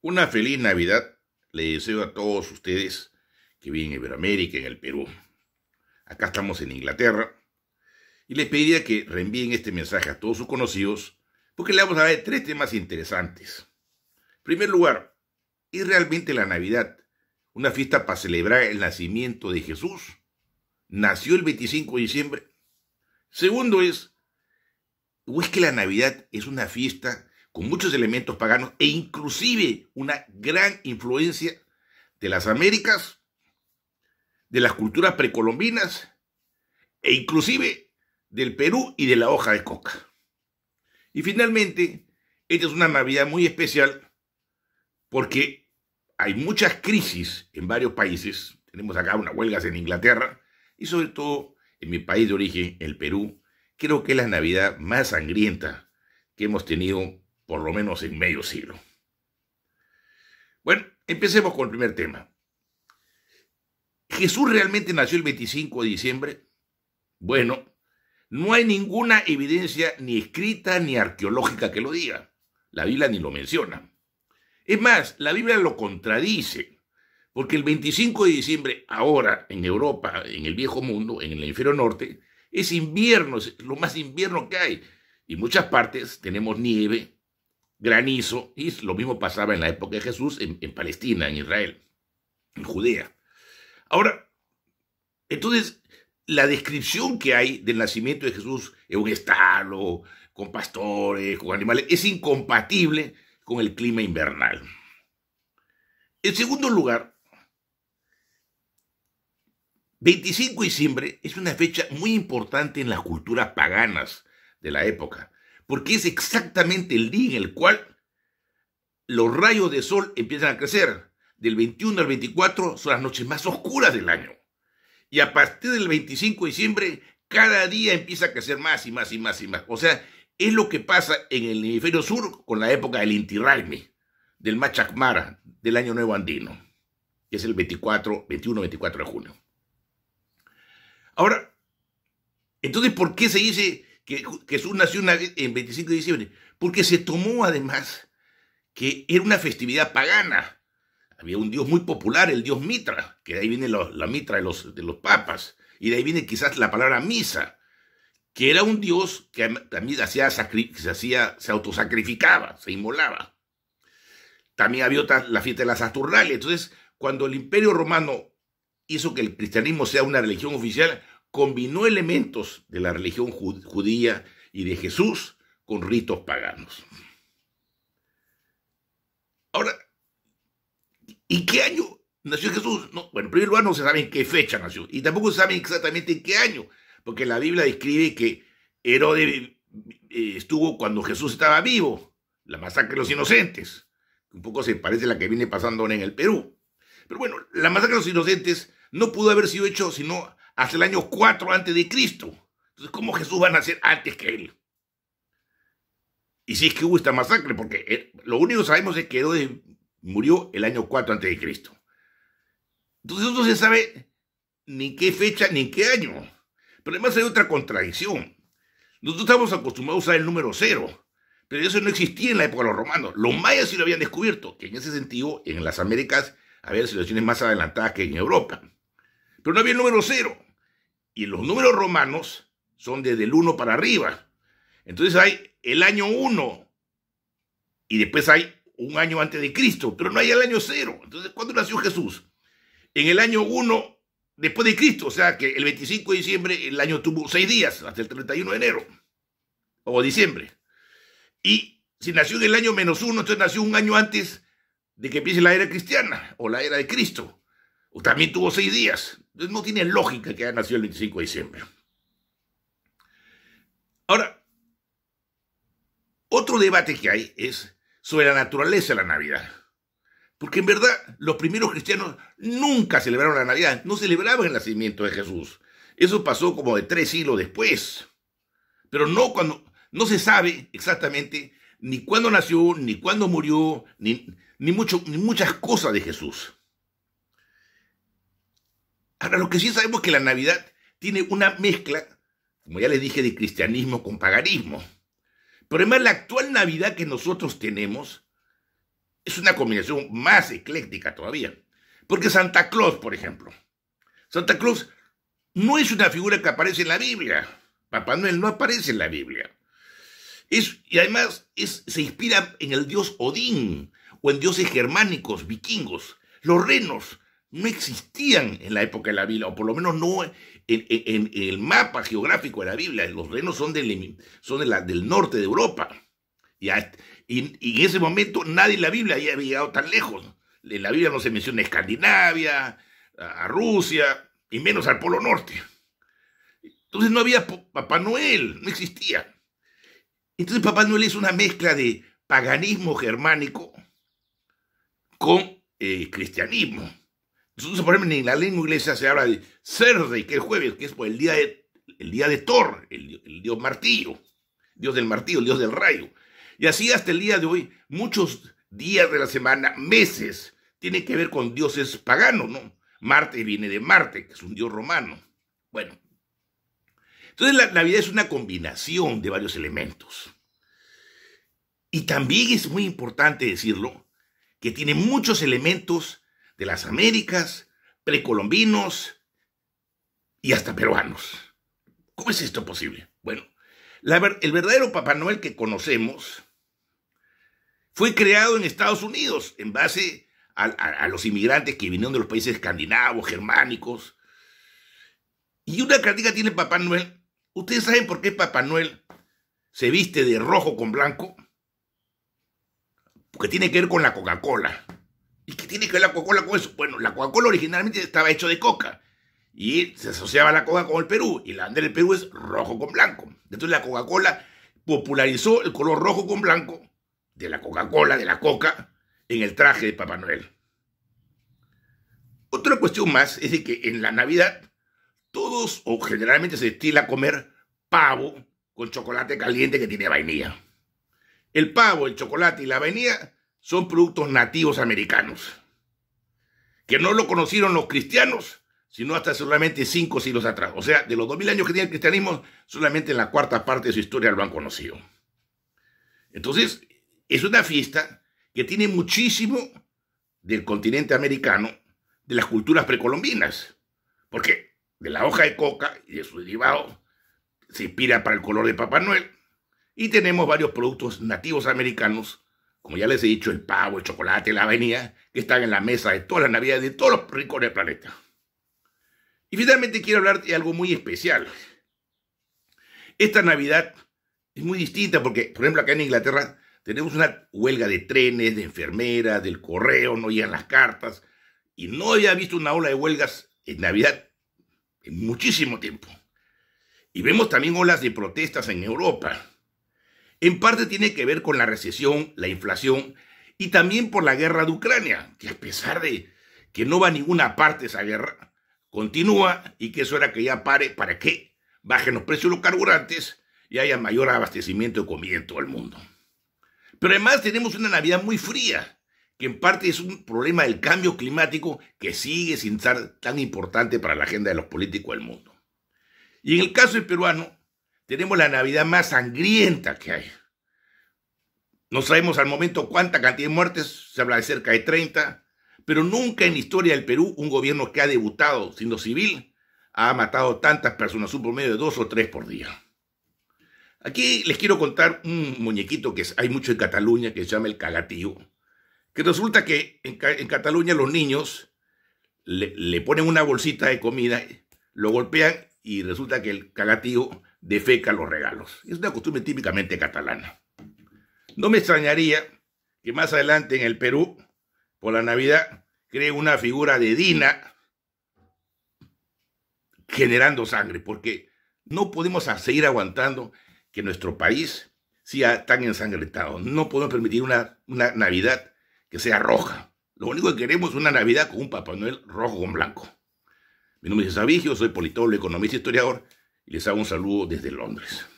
Una feliz Navidad le deseo a todos ustedes que viven en Iberoamérica, en el Perú. Acá estamos en Inglaterra. Y les pediría que reenvíen este mensaje a todos sus conocidos porque le vamos a ver tres temas interesantes. En primer lugar, ¿es realmente la Navidad una fiesta para celebrar el nacimiento de Jesús? ¿Nació el 25 de diciembre? Segundo es, ¿o es que la Navidad es una fiesta con muchos elementos paganos e inclusive una gran influencia de las Américas, de las culturas precolombinas e inclusive del Perú y de la hoja de coca. Y finalmente, esta es una Navidad muy especial porque hay muchas crisis en varios países. Tenemos acá unas huelgas en Inglaterra y sobre todo en mi país de origen, el Perú. Creo que es la Navidad más sangrienta que hemos tenido por lo menos en medio siglo. Bueno, empecemos con el primer tema. ¿Jesús realmente nació el 25 de diciembre? Bueno, no hay ninguna evidencia ni escrita ni arqueológica que lo diga. La Biblia ni lo menciona. Es más, la Biblia lo contradice, porque el 25 de diciembre, ahora en Europa, en el viejo mundo, en el hemisferio norte, es invierno, es lo más invierno que hay. Y muchas partes tenemos nieve, granizo, y lo mismo pasaba en la época de Jesús en, Palestina, en Israel, en Judea. Ahora, entonces, la descripción que hay del nacimiento de Jesús en un establo, con pastores, con animales, es incompatible con el clima invernal. En segundo lugar, 25 de diciembre es una fecha muy importante en las culturas paganas de la época, porque es exactamente el día en el cual los rayos de sol empiezan a crecer. Del 21 al 24 son las noches más oscuras del año. Y a partir del 25 de diciembre, cada día empieza a crecer más y más y más y más. O sea, es lo que pasa en el hemisferio sur con la época del Inti del Machacmara, del Año Nuevo Andino, que es el 24, 21, 24 de junio. Ahora, entonces, ¿por qué se dice que Jesús nació en 25 de diciembre, porque se tomó además que era una festividad pagana. Había un dios muy popular, el dios Mitra, que de ahí viene la Mitra de los, de los papas, y de ahí viene quizás la palabra misa, que era un dios que también hacía, se, hacía, se autosacrificaba, se inmolaba. También había la fiesta de las Saturnalia. Entonces, cuando el imperio romano hizo que el cristianismo sea una religión oficial, combinó elementos de la religión judía y de Jesús con ritos paganos. Ahora, ¿y qué año nació Jesús? bueno, en primer lugar no se sabe en qué fecha nació y tampoco se sabe exactamente en qué año, porque la Biblia describe que Herodes eh, estuvo cuando Jesús estaba vivo, la masacre de los inocentes, un poco se parece a la que viene pasando ahora en el Perú. Pero bueno, la masacre de los inocentes no pudo haber sido hecho sino hasta el año 4 antes de Cristo. Entonces, ¿cómo Jesús va a nacer antes que él? Y si es que hubo esta masacre, porque eh, lo único que sabemos es que Herodes murió el año 4 antes de Cristo. Entonces no se sabe ni qué fecha ni qué año. Pero además hay otra contradicción. Nosotros estamos acostumbrados a usar el número cero, pero eso no existía en la época de los romanos. Los mayas sí lo habían descubierto, que en ese sentido en las Américas había situaciones más adelantadas que en Europa. Pero no había el número cero y los números romanos son desde el 1 para arriba. Entonces hay el año 1 y después hay un año antes de Cristo, pero no hay el año 0. Entonces, ¿cuándo nació Jesús? En el año 1 después de Cristo, o sea que el 25 de diciembre el año tuvo 6 días, hasta el 31 de enero o diciembre. Y si nació en el año menos 1, entonces nació un año antes de que empiece la era cristiana o la era de Cristo. O también tuvo 6 días. No tiene lógica que haya nacido el 25 de diciembre. Ahora, otro debate que hay es sobre la naturaleza de la Navidad. Porque en verdad los primeros cristianos nunca celebraron la Navidad, no celebraban el nacimiento de Jesús. Eso pasó como de tres siglos después. Pero no cuando no se sabe exactamente ni cuándo nació, ni cuándo murió, ni, ni, mucho, ni muchas cosas de Jesús. Ahora, lo que sí sabemos es que la Navidad tiene una mezcla, como ya les dije, de cristianismo con paganismo. Pero además la actual Navidad que nosotros tenemos es una combinación más ecléctica todavía. Porque Santa Claus, por ejemplo, Santa Claus no es una figura que aparece en la Biblia. Papá Noel no aparece en la Biblia. y además se inspira en el dios Odín o en dioses germánicos, vikingos, los renos, no existían en la época de la Biblia, o por lo menos no en, el mapa geográfico de la Biblia. Los reinos son del, son del norte de Europa. Y, en ese momento nadie en la Biblia había llegado tan lejos. En la Biblia no se menciona a Escandinavia, a Rusia, y menos al Polo Norte. Entonces no había Papá Noel, no existía. Entonces Papá Noel es una mezcla de paganismo germánico con eh, cristianismo. Entonces, por ejemplo, en la lengua iglesia se habla de Thursday, que es jueves, que es por el día de, el día de Thor, el, dios martillo, dios del martillo, dios del rayo. Y así hasta el día de hoy, muchos días de la semana, meses, tienen que ver con dioses paganos, ¿no? Marte viene de Marte, que es un dios romano. Bueno, entonces la, la vida es una combinación de varios elementos. Y también es muy importante decirlo, que tiene muchos elementos de las Américas, precolombinos y hasta peruanos. ¿Cómo es esto posible? Bueno, el verdadero Papá Noel que conocemos fue creado en Estados Unidos en base a, los inmigrantes que vinieron de los países escandinavos, germánicos. Y una crítica tiene Papá Noel. ¿Ustedes saben por qué Papá Noel se viste de rojo con blanco? Porque tiene que ver con la Coca-Cola. ¿Y qué tiene que ver la Coca-Cola con eso? Bueno, la Coca-Cola originalmente estaba hecho de coca y se asociaba la coca con el Perú y la bandera del Perú es rojo con blanco. Entonces la Coca-Cola popularizó el color rojo con blanco de la Coca-Cola, de la coca, en el traje de Papá Noel. Otra cuestión más es que en la Navidad todos o generalmente se estila comer pavo con chocolate caliente que tiene vainilla. El pavo, el chocolate y la vainilla son productos nativos americanos, que no lo conocieron los cristianos, sino hasta solamente cinco siglos atrás. O sea, de los 2000 años que tiene el cristianismo, solamente en la cuarta parte de su historia lo han conocido. Entonces, es una fiesta que tiene muchísimo del continente americano, de las culturas precolombinas, porque de la hoja de coca y de su derivado se inspira para el color de Papá Noel, y tenemos varios productos nativos americanos como ya les he dicho, el pavo, el chocolate, la avenida, que están en la mesa de todas las navidades de todos los ricos del planeta. Y finalmente quiero hablar de algo muy especial. Esta Navidad es muy distinta porque, por ejemplo, acá en Inglaterra tenemos una huelga de trenes, de enfermeras, del correo, no llegan las cartas. Y no había visto una ola de huelgas en Navidad en muchísimo tiempo. Y vemos también olas de protestas en Europa. En parte tiene que ver con la recesión, la inflación y también por la guerra de Ucrania, que a pesar de que no va a ninguna parte esa guerra, continúa y que eso era que ya pare para que bajen los precios de los carburantes y haya mayor abastecimiento de comida en todo el mundo. Pero además tenemos una Navidad muy fría, que en parte es un problema del cambio climático que sigue sin ser tan importante para la agenda de los políticos del mundo. Y en el caso del peruano, tenemos la Navidad más sangrienta que hay. No sabemos al momento cuánta cantidad de muertes, se habla de cerca de 30, pero nunca en la historia del Perú un gobierno que ha debutado siendo civil ha matado tantas personas, un promedio de dos o tres por día. Aquí les quiero contar un muñequito que hay mucho en Cataluña que se llama el cagatío, que resulta que en, Cataluña los niños le, ponen una bolsita de comida, lo golpean y resulta que el cagatío de feca los regalos. Es una costumbre típicamente catalana. No me extrañaría que más adelante en el Perú, por la Navidad, Cree una figura de Dina generando sangre, porque no podemos seguir aguantando que nuestro país sea tan ensangrentado. No podemos permitir una, Navidad que sea roja. Lo único que queremos es una Navidad con un Papá Noel rojo con blanco. Mi nombre es Savigio, soy politólogo, economista, historiador. Les hago un saludo desde Londres.